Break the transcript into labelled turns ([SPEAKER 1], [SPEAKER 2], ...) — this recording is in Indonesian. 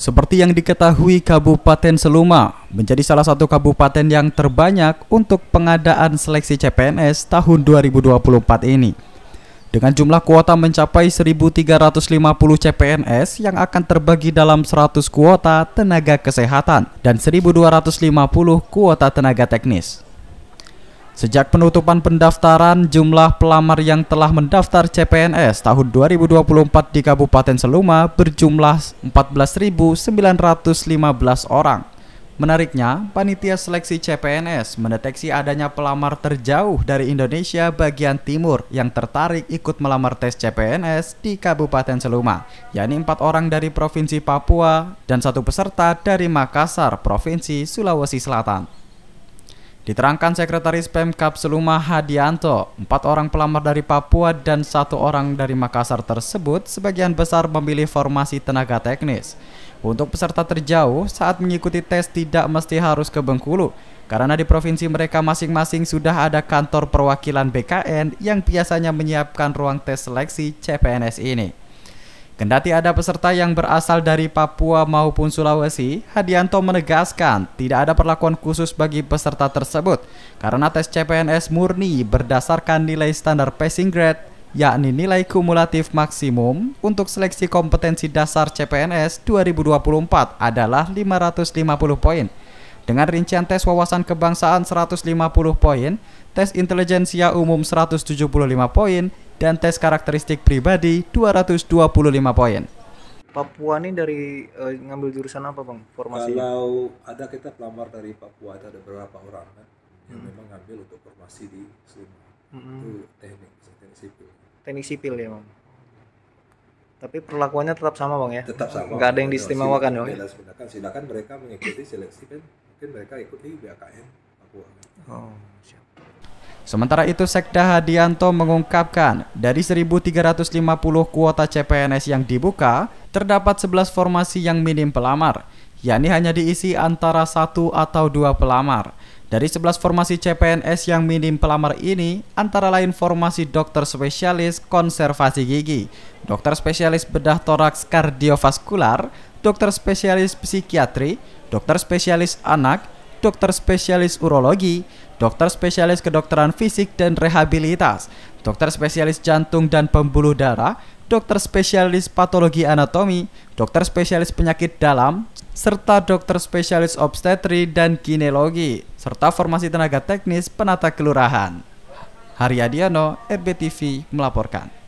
[SPEAKER 1] Seperti yang diketahui, Kabupaten Seluma menjadi salah satu kabupaten yang terbanyak untuk pengadaan seleksi CPNS tahun 2024 ini. Dengan jumlah kuota mencapai 1.350 CPNS yang akan terbagi dalam 100 kuota tenaga kesehatan dan 1.250 kuota tenaga teknis. Sejak penutupan pendaftaran, jumlah pelamar yang telah mendaftar CPNS tahun 2024 di Kabupaten Seluma berjumlah 14.915 orang. Menariknya, panitia seleksi CPNS mendeteksi adanya pelamar terjauh dari Indonesia bagian timur yang tertarik ikut melamar tes CPNS di Kabupaten Seluma, yakni empat orang dari Provinsi Papua dan satu peserta dari Makassar, Provinsi Sulawesi Selatan. Diterangkan Sekretaris Pemkap Seluma Hadianto, empat orang pelamar dari Papua dan satu orang dari Makassar tersebut sebagian besar memilih formasi tenaga teknis. Untuk peserta terjauh, saat mengikuti tes tidak mesti harus ke Bengkulu, karena di provinsi mereka masing-masing sudah ada kantor perwakilan BKN yang biasanya menyiapkan ruang tes seleksi CPNS ini. Kendati ada peserta yang berasal dari Papua maupun Sulawesi, Hadianto menegaskan tidak ada perlakuan khusus bagi peserta tersebut karena tes CPNS murni berdasarkan nilai standar passing grade yakni nilai kumulatif maksimum untuk seleksi kompetensi dasar CPNS 2024 adalah 550 poin. Dengan rincian tes wawasan kebangsaan 150 poin, tes intelijensia umum 175 poin, dan tes karakteristik pribadi 225 poin. Papua ini dari e, ngambil jurusan apa bang? Formasi? Kalau ada kita pelamar dari Papua itu ada beberapa orang kan yang hmm. memang ngambil untuk formasi di sini Hmm. Itu teknik, teknik sipil. Teknik sipil ya bang. Tapi perlakuannya tetap sama bang ya? Tetap sama. Gak ada yang diistimewakan iya, ya? silakan, silakan mereka mengikuti seleksi kan. Mungkin mereka ikut di BKN Papua. Kan? Oh siap. Sementara itu, Sekda Hadianto mengungkapkan, dari 1.350 kuota CPNS yang dibuka, terdapat 11 formasi yang minim pelamar, yakni hanya diisi antara satu atau dua pelamar. Dari 11 formasi CPNS yang minim pelamar ini, antara lain formasi dokter spesialis konservasi gigi, dokter spesialis bedah toraks kardiovaskular, dokter spesialis psikiatri, dokter spesialis anak, dokter spesialis urologi, dokter spesialis kedokteran fisik dan rehabilitas, dokter spesialis jantung dan pembuluh darah, dokter spesialis patologi anatomi, dokter spesialis penyakit dalam, serta dokter spesialis obstetri dan ginekologi, serta formasi tenaga teknis penata kelurahan. Haryadiano, RBTV melaporkan.